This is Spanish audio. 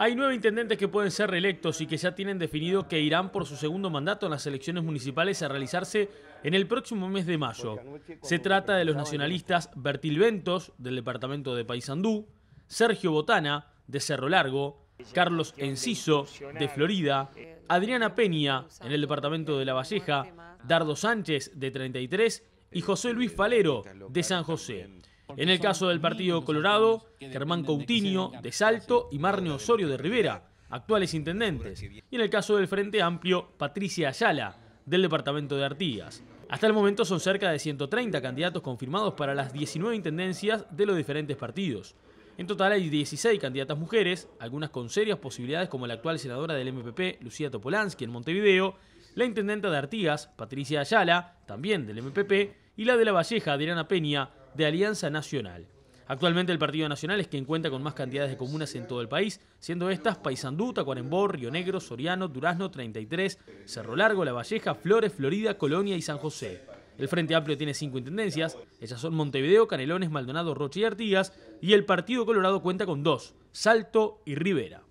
Hay nueve intendentes que pueden ser reelectos y que ya tienen definido que irán por su segundo mandato en las elecciones municipales a realizarse en el próximo mes de mayo. Se trata de los nacionalistas Bertil Ventos, del departamento de Paysandú, Sergio Botana, de Cerro Largo, Carlos Enciso, de Florida, Adriana Peña, en el departamento de La Valleja, Dardo Sánchez, de 33, y José Luis Falero, de San José. En el caso del Partido Colorado, Germán Coutinho de Salto y Marne Osorio de Rivera, actuales intendentes. Y en el caso del Frente Amplio, Patricia Ayala, del departamento de Artigas. Hasta el momento son cerca de 130 candidatos confirmados para las 19 intendencias de los diferentes partidos. En total hay 16 candidatas mujeres, algunas con serias posibilidades como la actual senadora del MPP, Lucía Topolansky, en Montevideo, la intendenta de Artigas, Patricia Ayala, también del MPP, y la de La Valleja, Adriana Peña, de Alianza Nacional. Actualmente el Partido Nacional es quien cuenta con más cantidades de comunas en todo el país, siendo estas paisanduta Tacuarembó, Río Negro, Soriano, Durazno 33, Cerro Largo, La Valleja, Flores, Florida, Colonia y San José. El Frente Amplio tiene cinco intendencias, ellas son Montevideo, Canelones, Maldonado, Roche y Artigas, y el Partido Colorado cuenta con dos, Salto y Rivera.